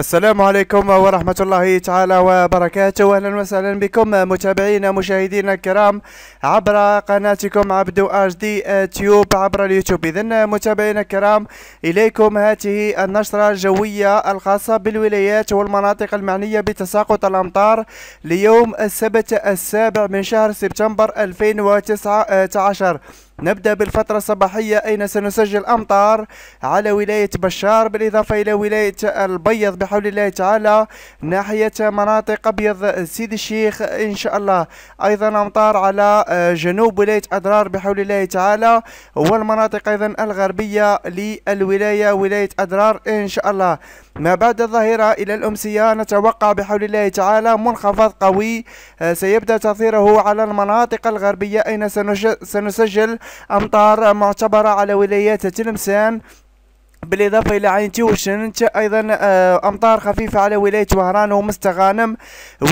السلام عليكم ورحمة الله تعالى وبركاته أهلا وسهلا بكم متابعينا مشاهدينا الكرام عبر قناتكم عبدو اش دي تيوب عبر اليوتيوب إذن متابعينا الكرام إليكم هذه النشرة الجوية الخاصة بالولايات والمناطق المعنية بتساقط الأمطار ليوم السبت السابع من شهر سبتمبر 2019 نبدأ بالفترة الصباحية أين سنسجل أمطار على ولاية بشار بالإضافة إلى ولاية البيض بحول الله تعالى ناحية مناطق أبيض سيدي الشيخ إن شاء الله أيضا أمطار على آه، جنوب ولاية أدرار بحول الله تعالى والمناطق أيضا الغربية للولاية ولاية أدرار إن شاء الله ما بعد الظهيرة إلى الأمسية نتوقع بحول الله تعالى منخفض قوي آه، سيبدأ تأثيره على المناطق الغربية أين سنسجل أمطار معتبرة على ولايات تلمسان بالإضافة إلى عين توشنت أيضا آه، أمطار خفيفة على ولاية وهران ومستغانم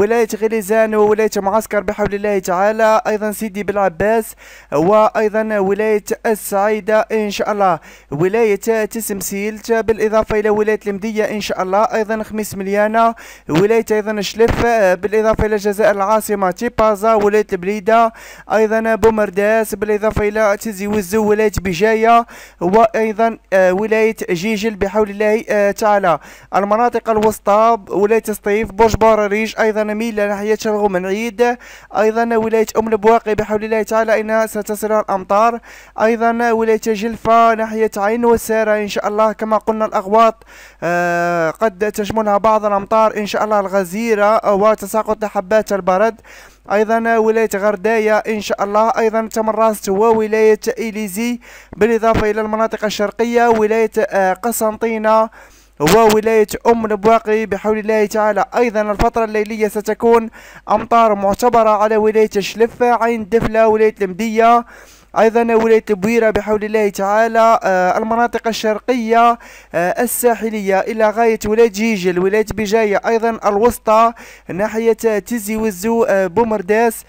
ولاية غليزان وولاية معسكر بحول الله تعالى أيضا سيدي بالعباس وأيضا ولاية السعيدة إن شاء الله ولاية تسمسيل بالإضافة إلى ولاية المدية إن شاء الله أيضا خميس مليانة ولاية أيضا شلف آه، بالإضافة إلى جزائر العاصمة تيبازا ولاية البليدة أيضا بومرداس بالإضافة إلى تيزي وزو ولاية بجاية وأيضا آه، ولاية جيجل بحول الله آه، تعالى المناطق الوسطى ولاية سطيف برج بارريج أيضا ميلا ناحية من عيد أيضا ولاية أم البواقي بحول الله تعالى إنها ستصل الأمطار أيضا ولاية جلفة ناحية عين وسارة إن شاء الله كما قلنا الأغواط آه، قد تشملها بعض الأمطار إن شاء الله الغزيرة آه، وتساقط حبات البرد ايضا ولايه غردايه ان شاء الله ايضا تمرست وولايه اليزي بالاضافه الى المناطق الشرقيه ولايه آه، قسنطينه وولاية أم البواقي بحول الله تعالى أيضا الفترة الليلية ستكون أمطار معتبرة على ولاية شلفة عين دفلة ولاية المدية ايضا ولايه بويره بحول الله تعالى آه، المناطق الشرقيه آه، الساحليه الى غايه ولايه جيجل ولايه بجايه ايضا الوسطى ناحيه تيزي وزو آه، بومرداس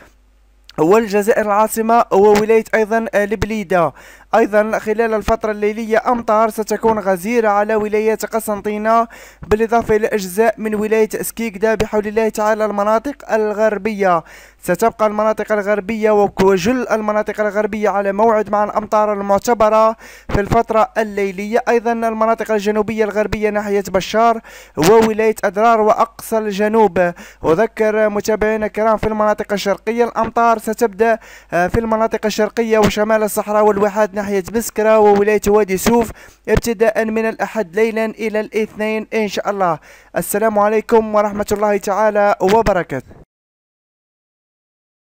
والجزائر العاصمة وولاية أيضا البليدة آه، أيضا خلال الفترة الليلية أمطار ستكون غزيرة على ولاية قسنطينة بالإضافة إلى أجزاء من ولاية سكيكدا بحول الله تعالى المناطق الغربية ستبقى المناطق الغربية وجل المناطق الغربية على موعد مع الأمطار المعتبرة في الفترة الليلية أيضا المناطق الجنوبية الغربية ناحية بشار وولاية أدرار وأقصى الجنوب وذكر متابعينا الكرام في المناطق الشرقية الأمطار ستبدأ آه، في المناطق الشرقية وشمال الصحراء والواحات ناحية بسكرة وولاية وادي سوف ابتداء من الأحد ليلا إلى الاثنين إن شاء الله السلام عليكم ورحمة الله تعالى وبركاته